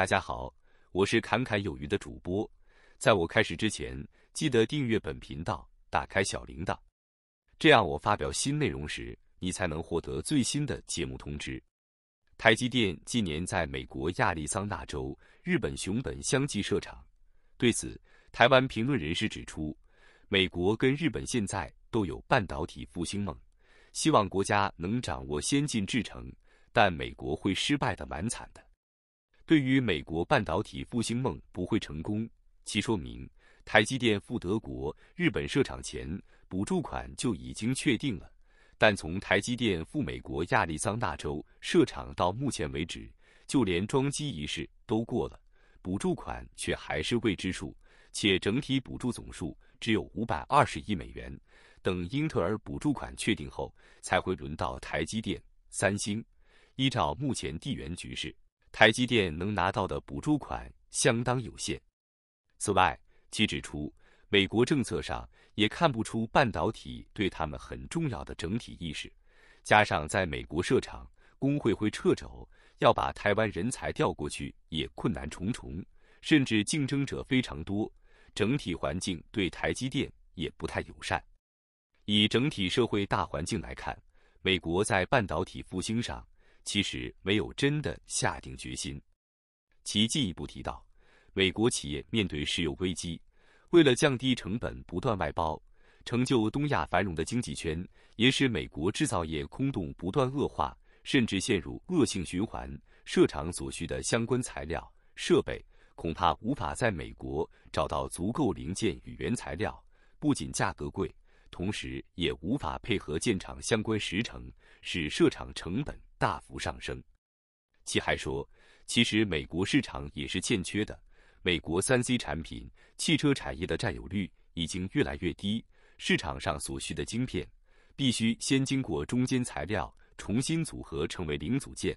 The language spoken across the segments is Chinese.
大家好，我是侃侃有余的主播。在我开始之前，记得订阅本频道，打开小铃铛，这样我发表新内容时，你才能获得最新的节目通知。台积电今年在美国亚利桑那州、日本熊本相继设厂，对此，台湾评论人士指出，美国跟日本现在都有半导体复兴梦，希望国家能掌握先进制程，但美国会失败的蛮惨的。对于美国半导体复兴梦不会成功，其说明台积电赴德国、日本设厂前，补助款就已经确定了。但从台积电赴美国亚利桑那州设厂到目前为止，就连装机仪式都过了，补助款却还是未知数。且整体补助总数只有五百二十亿美元，等英特尔补助款确定后，才会轮到台积电、三星。依照目前地缘局势。台积电能拿到的补助款相当有限。此外，其指出，美国政策上也看不出半导体对他们很重要的整体意识。加上在美国设厂，工会会掣肘，要把台湾人才调过去也困难重重，甚至竞争者非常多，整体环境对台积电也不太友善。以整体社会大环境来看，美国在半导体复兴上。其实没有真的下定决心。其进一步提到，美国企业面对石油危机，为了降低成本，不断外包，成就东亚繁荣的经济圈，也使美国制造业空洞不断恶化，甚至陷入恶性循环。设厂所需的相关材料、设备，恐怕无法在美国找到足够零件与原材料，不仅价格贵。同时，也无法配合建厂相关时程，使设厂成本大幅上升。其还说，其实美国市场也是欠缺的。美国三 C 产品汽车产业的占有率已经越来越低，市场上所需的晶片必须先经过中间材料重新组合成为零组件，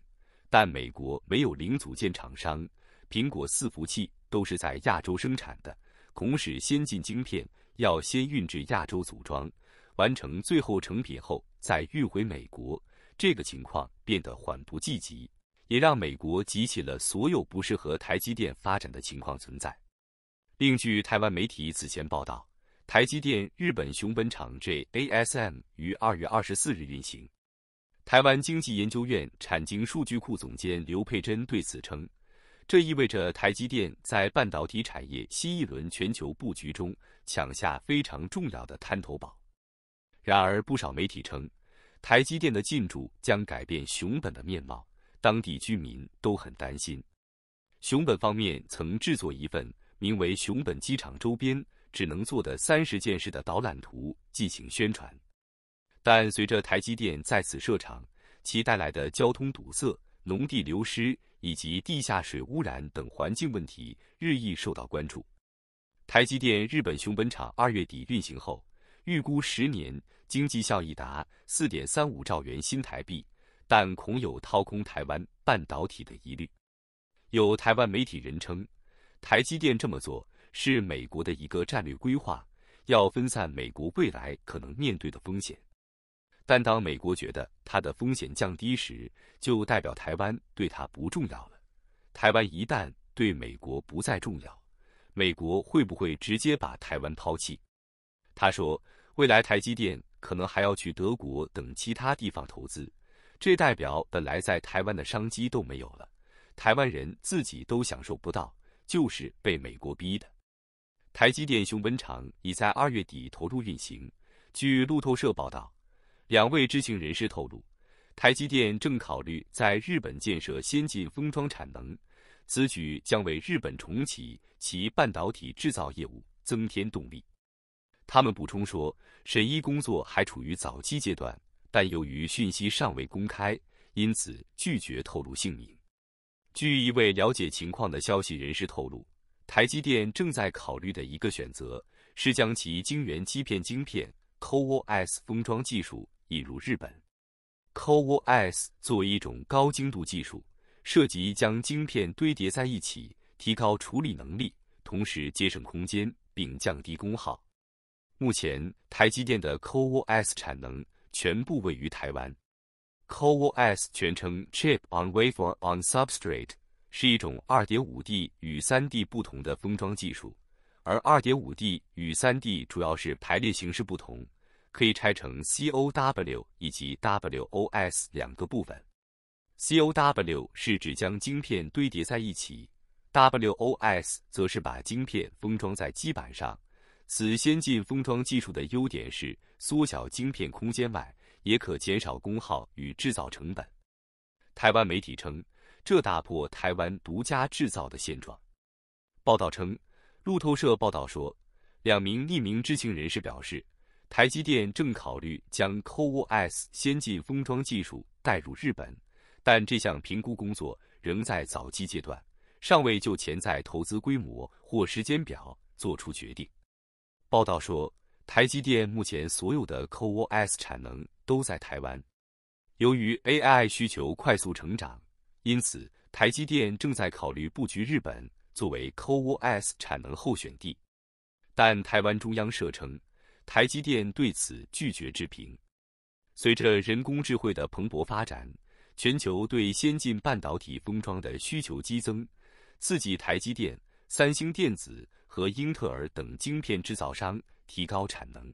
但美国没有零组件厂商。苹果伺服器都是在亚洲生产的，恐使先进晶片。要先运至亚洲组装，完成最后成品后，再运回美国。这个情况变得缓不济急，也让美国集齐了所有不适合台积电发展的情况存在。另据台湾媒体此前报道，台积电日本熊本厂 JASM 于二月二十四日运行。台湾经济研究院产经数据库总监刘佩珍对此称。这意味着台积电在半导体产业新一轮全球布局中抢下非常重要的滩头堡。然而，不少媒体称，台积电的进驻将改变熊本的面貌，当地居民都很担心。熊本方面曾制作一份名为《熊本机场周边只能做的三十件事》的导览图进行宣传，但随着台积电在此设厂，其带来的交通堵塞。农地流失以及地下水污染等环境问题日益受到关注。台积电日本熊本厂二月底运行后，预估十年经济效益达四点三五兆元新台币，但恐有掏空台湾半导体的疑虑。有台湾媒体人称，台积电这么做是美国的一个战略规划，要分散美国未来可能面对的风险。但当美国觉得它的风险降低时，就代表台湾对它不重要了。台湾一旦对美国不再重要，美国会不会直接把台湾抛弃？他说，未来台积电可能还要去德国等其他地方投资，这代表本来在台湾的商机都没有了，台湾人自己都享受不到，就是被美国逼的。台积电熊本厂已在二月底投入运行。据路透社报道。两位知情人士透露，台积电正考虑在日本建设先进封装产能，此举将为日本重启其半导体制造业务增添动力。他们补充说，审议工作还处于早期阶段，但由于讯息尚未公开，因此拒绝透露姓名。据一位了解情况的消息人士透露，台积电正在考虑的一个选择是将其晶圆基片晶片 CoS o 封装技术。例如日本，CoWoS 作为一种高精度技术，涉及将晶片堆叠在一起，提高处理能力，同时节省空间并降低功耗。目前，台积电的 CoWoS 产能全部位于台湾。CoWoS 全称 Chip on Wafer on Substrate，是一种二点五 D 与三 D 不同的封装技术，而二点五 D 与三 D 主要是排列形式不同。可以拆成 C O W 以及 W O S 两个部分。C O W 是指将晶片堆叠在一起，W O S 则是把晶片封装在基板上。此先进封装技术的优点是缩小晶片空间外，也可减少功耗与制造成本。台湾媒体称，这打破台湾独家制造的现状。报道称，路透社报道说，两名匿名知情人士表示。台积电正考虑将 CoWoS 先进封装技术带入日本，但这项评估工作仍在早期阶段，尚未就潜在投资规模或时间表做出决定。报道说，台积电目前所有的 CoWoS 产能都在台湾。由于 AI 需求快速成长，因此台积电正在考虑布局日本作为 CoWoS 产能候选地。但台湾中央社称。台积电对此拒绝置评。随着人工智慧的蓬勃发展，全球对先进半导体封装的需求激增，刺激台积电、三星电子和英特尔等晶片制造商提高产能。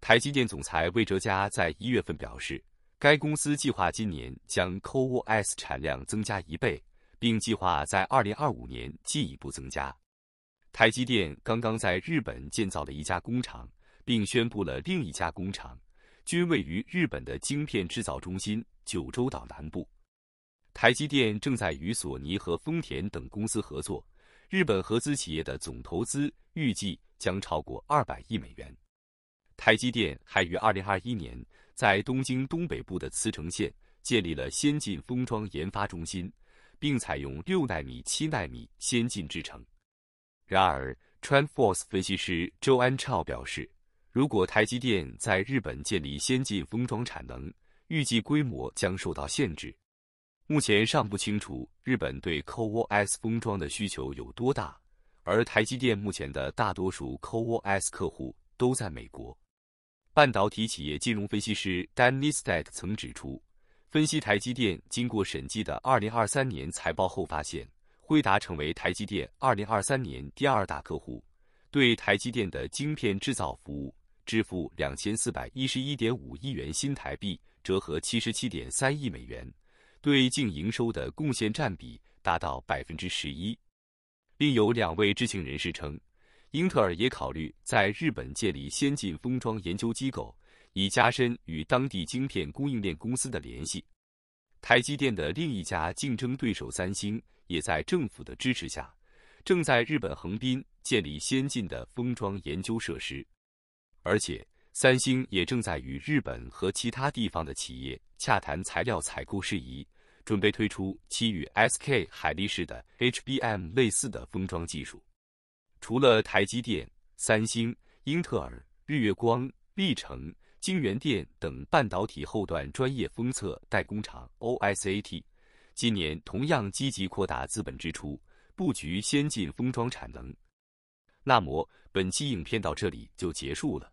台积电总裁魏哲嘉在一月份表示，该公司计划今年将 CoWoS 产量增加一倍，并计划在2025年进一步增加。台积电刚刚在日本建造了一家工厂。并宣布了另一家工厂，均位于日本的晶片制造中心九州岛南部。台积电正在与索尼和丰田等公司合作，日本合资企业的总投资预计将超过二百亿美元。台积电还于二零二一年在东京东北部的茨城县建立了先进封装研发中心，并采用六纳米、七纳米先进制程。然而，TransForce 分析师周安超表示。如果台积电在日本建立先进封装产能，预计规模将受到限制。目前尚不清楚日本对 CoWoS 封装的需求有多大，而台积电目前的大多数 CoWoS 客户都在美国。半导体企业金融分析师 Danny s t e d 曾指出，分析台积电经过审计的二零二三年财报后发现，辉达成为台积电二零二三年第二大客户，对台积电的晶片制造服务。支付两千四百一十一点五亿元新台币，折合七十七点三亿美元，对净营收的贡献占比达到百分之十一。另有两位知情人士称，英特尔也考虑在日本建立先进封装研究机构，以加深与当地晶片供应链公司的联系。台积电的另一家竞争对手三星，也在政府的支持下，正在日本横滨建立先进的封装研究设施。而且，三星也正在与日本和其他地方的企业洽谈材料采购事宜，准备推出其与 SK 海力士的 HBM 类似的封装技术。除了台积电、三星、英特尔、日月光、力成、晶圆电等半导体后段专业封测代工厂 OSAT，今年同样积极扩大资本支出，布局先进封装产能。那么，本期影片到这里就结束了。